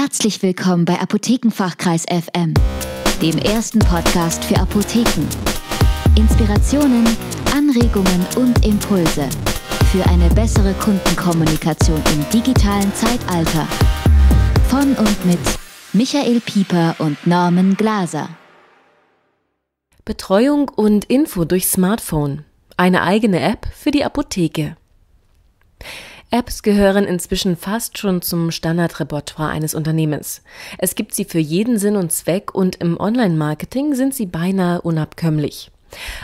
Herzlich willkommen bei Apothekenfachkreis FM, dem ersten Podcast für Apotheken. Inspirationen, Anregungen und Impulse für eine bessere Kundenkommunikation im digitalen Zeitalter. Von und mit Michael Pieper und Norman Glaser. Betreuung und Info durch Smartphone. Eine eigene App für die Apotheke. Apps gehören inzwischen fast schon zum Standardrepertoire eines Unternehmens. Es gibt sie für jeden Sinn und Zweck und im Online-Marketing sind sie beinahe unabkömmlich.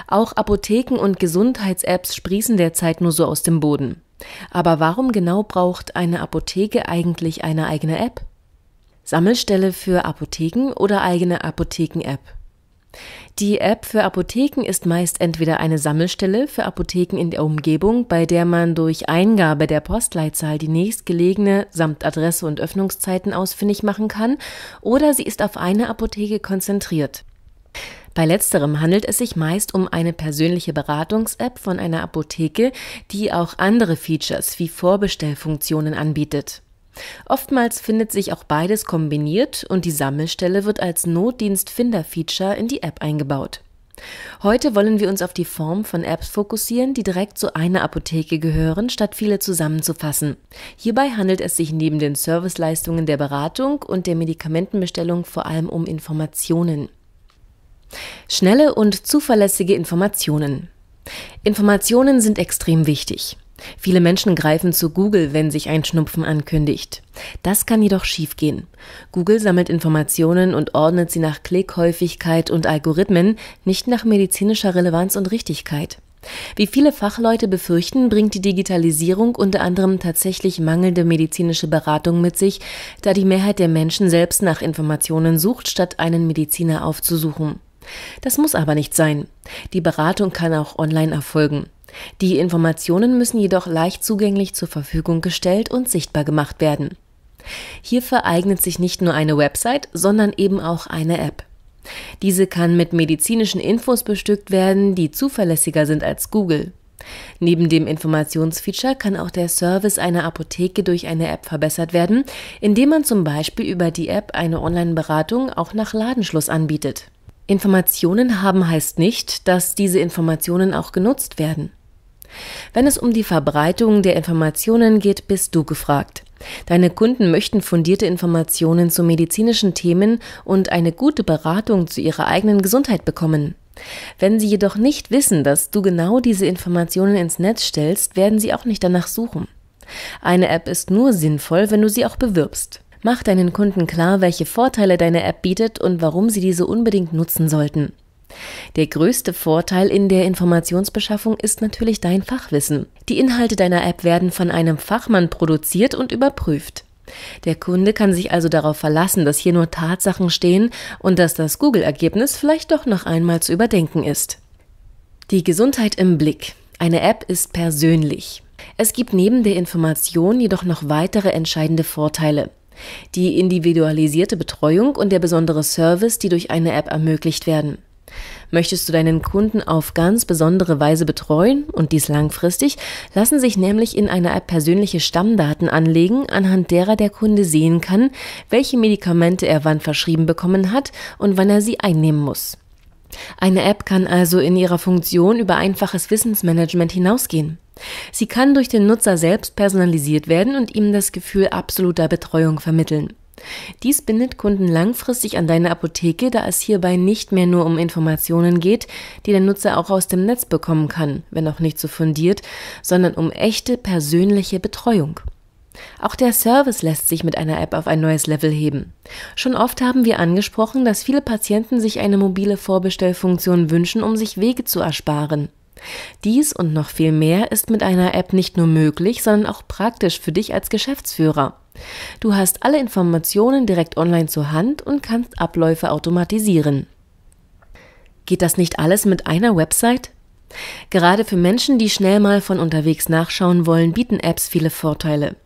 Auch Apotheken und Gesundheits-Apps sprießen derzeit nur so aus dem Boden. Aber warum genau braucht eine Apotheke eigentlich eine eigene App? Sammelstelle für Apotheken oder eigene Apotheken-App? Die App für Apotheken ist meist entweder eine Sammelstelle für Apotheken in der Umgebung, bei der man durch Eingabe der Postleitzahl die nächstgelegene samt Adresse und Öffnungszeiten ausfindig machen kann, oder sie ist auf eine Apotheke konzentriert. Bei letzterem handelt es sich meist um eine persönliche Beratungs-App von einer Apotheke, die auch andere Features wie Vorbestellfunktionen anbietet. Oftmals findet sich auch beides kombiniert und die Sammelstelle wird als notdienstfinder feature in die App eingebaut. Heute wollen wir uns auf die Form von Apps fokussieren, die direkt zu einer Apotheke gehören, statt viele zusammenzufassen. Hierbei handelt es sich neben den Serviceleistungen der Beratung und der Medikamentenbestellung vor allem um Informationen. Schnelle und zuverlässige Informationen. Informationen sind extrem wichtig. Viele Menschen greifen zu Google, wenn sich ein Schnupfen ankündigt. Das kann jedoch schiefgehen. Google sammelt Informationen und ordnet sie nach Klickhäufigkeit und Algorithmen, nicht nach medizinischer Relevanz und Richtigkeit. Wie viele Fachleute befürchten, bringt die Digitalisierung unter anderem tatsächlich mangelnde medizinische Beratung mit sich, da die Mehrheit der Menschen selbst nach Informationen sucht, statt einen Mediziner aufzusuchen. Das muss aber nicht sein. Die Beratung kann auch online erfolgen. Die Informationen müssen jedoch leicht zugänglich zur Verfügung gestellt und sichtbar gemacht werden. Hierfür eignet sich nicht nur eine Website, sondern eben auch eine App. Diese kann mit medizinischen Infos bestückt werden, die zuverlässiger sind als Google. Neben dem Informationsfeature kann auch der Service einer Apotheke durch eine App verbessert werden, indem man zum Beispiel über die App eine Online-Beratung auch nach Ladenschluss anbietet. Informationen haben heißt nicht, dass diese Informationen auch genutzt werden. Wenn es um die Verbreitung der Informationen geht, bist du gefragt. Deine Kunden möchten fundierte Informationen zu medizinischen Themen und eine gute Beratung zu ihrer eigenen Gesundheit bekommen. Wenn sie jedoch nicht wissen, dass du genau diese Informationen ins Netz stellst, werden sie auch nicht danach suchen. Eine App ist nur sinnvoll, wenn du sie auch bewirbst. Mach deinen Kunden klar, welche Vorteile deine App bietet und warum sie diese unbedingt nutzen sollten. Der größte Vorteil in der Informationsbeschaffung ist natürlich dein Fachwissen. Die Inhalte deiner App werden von einem Fachmann produziert und überprüft. Der Kunde kann sich also darauf verlassen, dass hier nur Tatsachen stehen und dass das Google-Ergebnis vielleicht doch noch einmal zu überdenken ist. Die Gesundheit im Blick. Eine App ist persönlich. Es gibt neben der Information jedoch noch weitere entscheidende Vorteile. Die individualisierte Betreuung und der besondere Service, die durch eine App ermöglicht werden. Möchtest du deinen Kunden auf ganz besondere Weise betreuen und dies langfristig, lassen sich nämlich in einer App persönliche Stammdaten anlegen, anhand derer der Kunde sehen kann, welche Medikamente er wann verschrieben bekommen hat und wann er sie einnehmen muss. Eine App kann also in ihrer Funktion über einfaches Wissensmanagement hinausgehen. Sie kann durch den Nutzer selbst personalisiert werden und ihm das Gefühl absoluter Betreuung vermitteln. Dies bindet Kunden langfristig an deine Apotheke, da es hierbei nicht mehr nur um Informationen geht, die der Nutzer auch aus dem Netz bekommen kann, wenn auch nicht so fundiert, sondern um echte persönliche Betreuung. Auch der Service lässt sich mit einer App auf ein neues Level heben. Schon oft haben wir angesprochen, dass viele Patienten sich eine mobile Vorbestellfunktion wünschen, um sich Wege zu ersparen. Dies und noch viel mehr ist mit einer App nicht nur möglich, sondern auch praktisch für dich als Geschäftsführer. Du hast alle Informationen direkt online zur Hand und kannst Abläufe automatisieren. Geht das nicht alles mit einer Website? Gerade für Menschen, die schnell mal von unterwegs nachschauen wollen, bieten Apps viele Vorteile.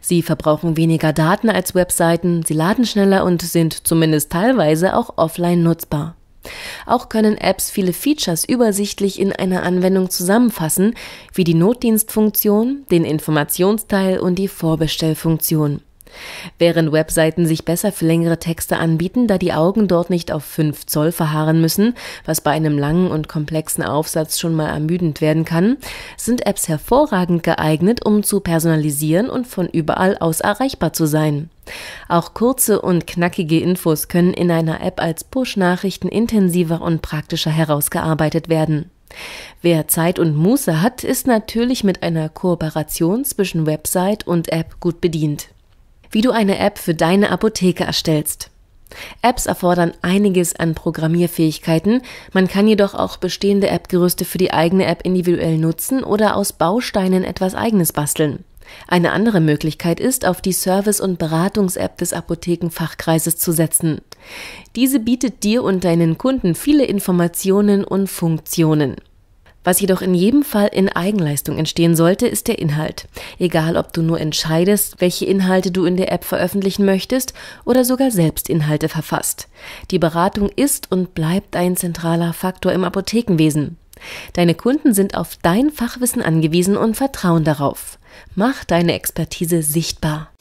Sie verbrauchen weniger Daten als Webseiten, sie laden schneller und sind zumindest teilweise auch offline nutzbar. Auch können Apps viele Features übersichtlich in einer Anwendung zusammenfassen, wie die Notdienstfunktion, den Informationsteil und die Vorbestellfunktion während Webseiten sich besser für längere Texte anbieten, da die Augen dort nicht auf 5 Zoll verharren müssen, was bei einem langen und komplexen Aufsatz schon mal ermüdend werden kann, sind Apps hervorragend geeignet, um zu personalisieren und von überall aus erreichbar zu sein. Auch kurze und knackige Infos können in einer App als Push-Nachrichten intensiver und praktischer herausgearbeitet werden. Wer Zeit und Muße hat, ist natürlich mit einer Kooperation zwischen Website und App gut bedient wie du eine App für deine Apotheke erstellst. Apps erfordern einiges an Programmierfähigkeiten, man kann jedoch auch bestehende App-Gerüste für die eigene App individuell nutzen oder aus Bausteinen etwas eigenes basteln. Eine andere Möglichkeit ist, auf die Service- und Beratungs-App des Apothekenfachkreises zu setzen. Diese bietet dir und deinen Kunden viele Informationen und Funktionen. Was jedoch in jedem Fall in Eigenleistung entstehen sollte, ist der Inhalt. Egal, ob du nur entscheidest, welche Inhalte du in der App veröffentlichen möchtest oder sogar selbst Inhalte verfasst. Die Beratung ist und bleibt ein zentraler Faktor im Apothekenwesen. Deine Kunden sind auf dein Fachwissen angewiesen und vertrauen darauf. Mach deine Expertise sichtbar.